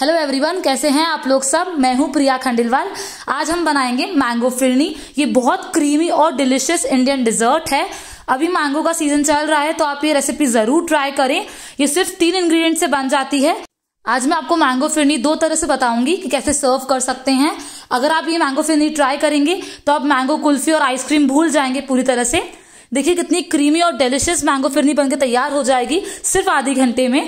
hello everyone कैसे हैं आप लोग सब मैं हूं प्रिया खंडेलवाल आज हम बनाएंगे मैंगो फिरनी ये बहुत क्रीमी और डिलिशियस इंडियन डिजर्ट है अभी मैंगो का सीजन चल रहा है तो आप ये रेसिपी जरूर ट्राई करें ये सिर्फ तीन इंग्रेडिएंट से बन जाती है आज मैं आपको मैंगो फिरनी दो तरह से बताऊंगी कि कैसे सर्व कर सकते हैं अगर आप ये मैंगो फिरनी ट्राई करेंगे तो आप मैंगो कुल्फी और आइसक्रीम भूल जाएंगे पूरी तरह से देखिए कितनी क्रीमी और डिलिशियस मैंगो फिरनी बनकर तैयार हो जाएगी सिर्फ आधे घंटे में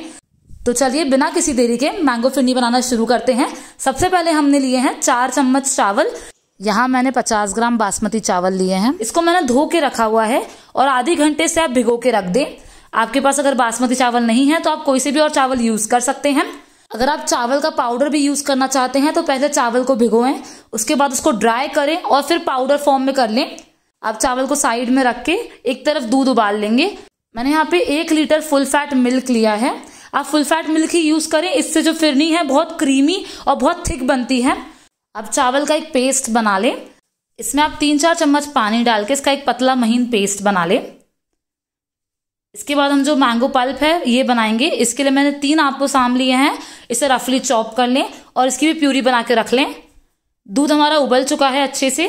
तो चलिए बिना किसी देरी के मैंगो फिरनी बनाना शुरू करते हैं सबसे पहले हमने लिए हैं चार चम्मच चावल यहाँ मैंने 50 ग्राम बासमती चावल लिए हैं इसको मैंने धो के रखा हुआ है और आधे घंटे से आप भिगो के रख दें आपके पास अगर बासमती चावल नहीं है तो आप कोई से भी और चावल यूज कर सकते हैं अगर आप चावल का पाउडर भी यूज करना चाहते हैं तो पहले चावल को भिगोएं उसके बाद उसको ड्राई करें और फिर पाउडर फॉर्म में कर लें आप चावल को साइड में रख के एक तरफ दूध उबाल लेंगे मैंने यहाँ पे एक लीटर फुल फैट मिल्क लिया है आप फुल फैट मिल्क ही यूज़ करें इससे जो फिरनी है बहुत क्रीमी और बहुत थिक बनती है अब चावल का एक पेस्ट बना लें इसमें आप तीन चार चम्मच पानी डाल के इसका एक पतला महीन पेस्ट बना लें इसके बाद हम जो मैंगो पल्प है ये बनाएंगे इसके लिए मैंने तीन आपको साम लिए हैं इसे रफली चॉप कर लें और इसकी भी प्यूरी बना के रख लें दूध हमारा उबल चुका है अच्छे से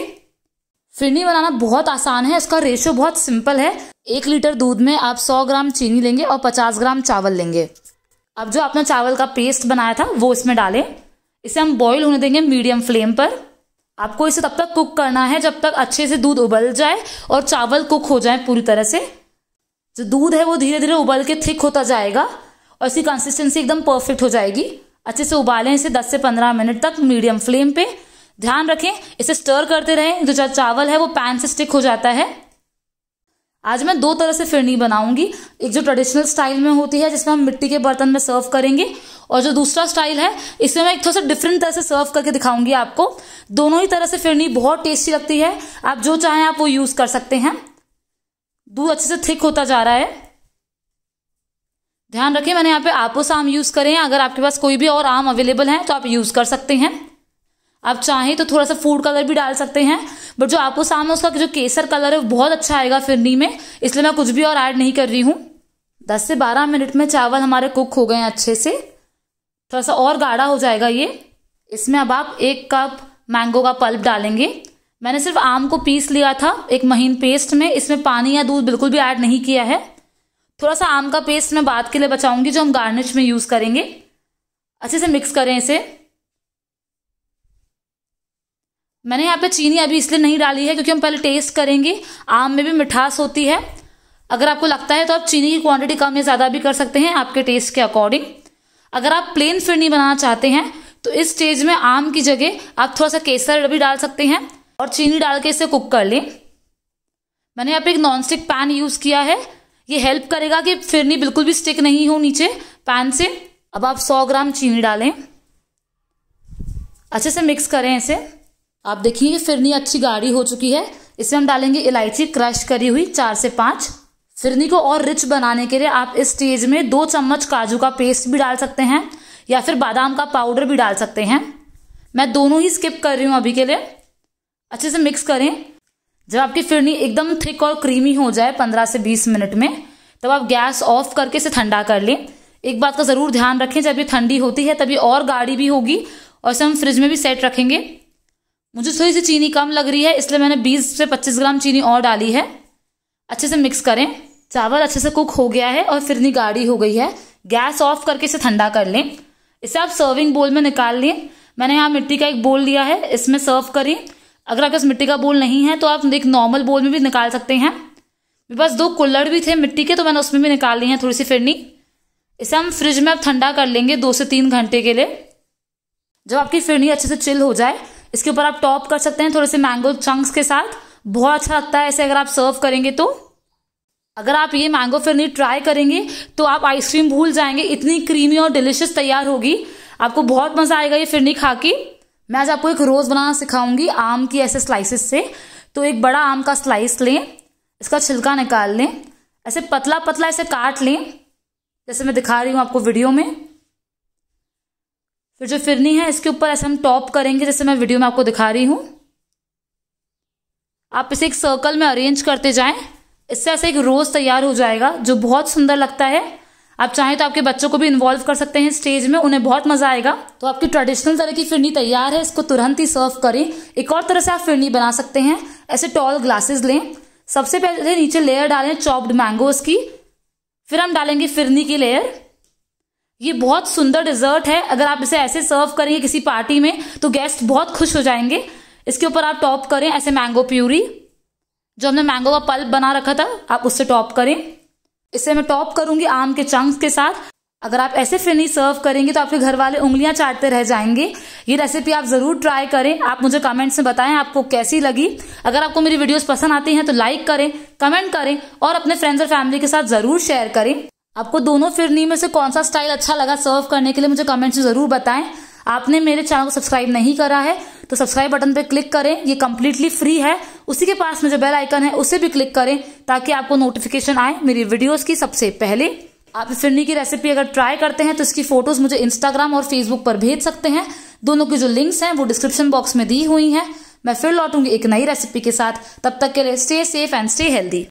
फिरनी बनाना बहुत आसान है इसका रेशो बहुत सिंपल है एक लीटर दूध में आप 100 ग्राम चीनी लेंगे और 50 ग्राम चावल लेंगे अब जो आपने चावल का पेस्ट बनाया था वो इसमें डालें इसे हम बॉईल होने देंगे मीडियम फ्लेम पर आपको इसे तब तक कुक करना है जब तक अच्छे से दूध उबल जाए और चावल कुक हो जाए पूरी तरह से जो दूध है वो धीरे धीरे उबल के थिक होता जाएगा और इसकी कंसिस्टेंसी एकदम परफेक्ट हो जाएगी अच्छे से उबालें इसे 10 से 15 मिनट तक मीडियम फ्लेम पे ध्यान रखें इसे स्टर करते रहें जो चावल है वो पैन से स्टिक हो जाता है आज मैं दो तरह से फिरनी बनाऊंगी एक जो ट्रेडिशनल स्टाइल में होती है जिसमें हम मिट्टी के बर्तन में सर्व करेंगे और जो दूसरा स्टाइल है इसमें मैं एक थोड़ा सा डिफरेंट तरह से सर्व करके दिखाऊंगी आपको दोनों ही तरह से फिरनी बहुत टेस्टी लगती है आप जो चाहें आप वो यूज़ कर सकते हैं दूध अच्छे से थिक होता जा रहा है ध्यान रखें मैंने यहाँ पे आपोस आम यूज़ करें अगर आपके पास कोई भी और आम अवेलेबल है तो आप यूज़ कर सकते हैं आप चाहें तो थोड़ा सा फूड कलर भी डाल सकते हैं बट जो आपको सामने उसका जो केसर कलर है वो बहुत अच्छा आएगा फिरनी में इसलिए मैं कुछ भी और ऐड नहीं कर रही हूँ दस से बारह मिनट में चावल हमारे कुक हो गए हैं अच्छे से थोड़ा सा और गाढ़ा हो जाएगा ये इसमें अब आप एक कप मैंगो का पल्प डालेंगे मैंने सिर्फ आम को पीस लिया था एक महीन पेस्ट में इसमें पानी या दूध बिल्कुल भी ऐड नहीं किया है थोड़ा सा आम का पेस्ट मैं बाद के लिए बचाऊंगी जो हम गार्निश में यूज़ करेंगे अच्छे से मिक्स करें इसे मैंने यहाँ पे चीनी अभी इसलिए नहीं डाली है क्योंकि हम पहले टेस्ट करेंगे आम में भी मिठास होती है अगर आपको लगता है तो आप चीनी की क्वांटिटी कम या ज़्यादा भी कर सकते हैं आपके टेस्ट के अकॉर्डिंग अगर आप प्लेन फिरनी बनाना चाहते हैं तो इस स्टेज में आम की जगह आप थोड़ा सा केसर भी डाल सकते हैं और चीनी डाल के इसे कुक कर लें मैंने यहाँ पे एक नॉनस्टिक पैन यूज़ किया है ये हेल्प करेगा कि फिरनी बिल्कुल भी स्टिक नहीं हो नीचे पैन से अब आप 100 ग्राम चीनी डालें अच्छे से मिक्स करें इसे आप देखिए फिरनी अच्छी गाढ़ी हो चुकी है इसमें हम डालेंगे इलायची क्रश करी हुई चार से पाँच फिरनी को और रिच बनाने के लिए आप इस स्टेज में दो चम्मच काजू का पेस्ट भी डाल सकते हैं या फिर बादाम का पाउडर भी डाल सकते हैं मैं दोनों ही स्किप कर रही हूँ अभी के लिए अच्छे से मिक्स करें जब आपकी फिरनी एकदम थिक और क्रीमी हो जाए पंद्रह से बीस मिनट में तब आप गैस ऑफ करके इसे ठंडा कर लें एक बात का ज़रूर ध्यान रखें जब ये ठंडी होती है तभी और गाढ़ी भी होगी और इसे हम फ्रिज में भी सेट रखेंगे मुझे थोड़ी सी चीनी कम लग रही है इसलिए मैंने 20 से 25 ग्राम चीनी और डाली है अच्छे से मिक्स करें चावल अच्छे से कुक हो गया है और फिरनी गाढ़ी हो गई है गैस ऑफ करके इसे ठंडा कर लें इसे आप सर्विंग बोल में निकाल लें मैंने यहाँ मिट्टी का एक बोल लिया है इसमें सर्व करें अगर आपके पास मिट्टी का बोल नहीं है तो आप एक नॉर्मल बोल में भी निकाल सकते हैं मेरे पास दो कुल्लड़ भी थे मिट्टी के तो मैंने उसमें भी निकाल ली है थोड़ी सी फिरनी इसे हम फ्रिज में अब ठंडा कर लेंगे दो से तीन घंटे के लिए जब आपकी फिरनी अच्छे से चिल हो जाए इसके ऊपर आप टॉप कर सकते हैं थोड़े से मैंगो चंक्स के साथ बहुत अच्छा लगता है ऐसे अगर आप सर्व करेंगे तो अगर आप ये मैंगो फिरनी ट्राई करेंगे तो आप आइसक्रीम भूल जाएंगे इतनी क्रीमी और डिलिशियस तैयार होगी आपको बहुत मजा आएगा ये फिरनी खा के मैं आज आपको एक रोज बनाना सिखाऊंगी आम की ऐसे स्लाइसेस से तो एक बड़ा आम का स्लाइस लें इसका छिलका निकाल लें ऐसे पतला पतला ऐसे काट लें जैसे मैं दिखा रही हूँ आपको वीडियो में फिर तो जो फिरनी है इसके ऊपर ऐसे हम टॉप करेंगे जैसे मैं वीडियो में आपको दिखा रही हूं आप इसे एक सर्कल में अरेंज करते जाएं इससे ऐसे एक रोज़ तैयार हो जाएगा जो बहुत सुंदर लगता है आप चाहें तो आपके बच्चों को भी इन्वॉल्व कर सकते हैं स्टेज में उन्हें बहुत मजा आएगा तो आपकी ट्रेडिशनल तरह की फिरनी तैयार है इसको तुरंत ही सर्व करें एक और तरह से आप फिरनी बना सकते हैं ऐसे टॉल ग्लासेस लें सबसे पहले नीचे लेयर डालें चॉप्ड मैंगोज की फिर हम डालेंगे फिरनी की लेयर ये बहुत सुंदर डिजर्ट है अगर आप इसे ऐसे सर्व करेंगे किसी पार्टी में तो गेस्ट बहुत खुश हो जाएंगे इसके ऊपर आप टॉप करें ऐसे मैंगो प्यूरी जो हमने मैंगो का पल्प बना रखा था आप उससे टॉप करें इसे मैं टॉप करूंगी आम के चंक्स के साथ अगर आप ऐसे फिनी सर्व करेंगे तो आपके घर वाले उंगलियां चाटते रह जाएंगे ये रेसिपी आप जरूर ट्राई करें आप मुझे कमेंट्स में बताएं आपको कैसी लगी अगर आपको मेरी वीडियोस पसंद आती हैं तो लाइक करें कमेंट करें और अपने फ्रेंड्स और फैमिली के साथ जरूर शेयर करें आपको दोनों फिरनी में से कौन सा स्टाइल अच्छा लगा सर्व करने के लिए मुझे कमेंट से ज़रूर बताएं आपने मेरे चैनल को सब्सक्राइब नहीं करा है तो सब्सक्राइब बटन पर क्लिक करें ये कम्प्लीटली फ्री है उसी के पास में जो बेल आइकन है उसे भी क्लिक करें ताकि आपको नोटिफिकेशन आए मेरी वीडियोज़ की सबसे पहले आप फिरनी की रेसिपी अगर ट्राई करते हैं तो इसकी फोटोज मुझे इंस्टाग्राम और फेसबुक पर भेज सकते हैं दोनों की जो लिंक्स हैं वो डिस्क्रिप्शन बॉक्स में दी हुई हैं मैं फिर लौटूंगी एक नई रेसिपी के साथ तब तक के लिए stay safe and stay healthy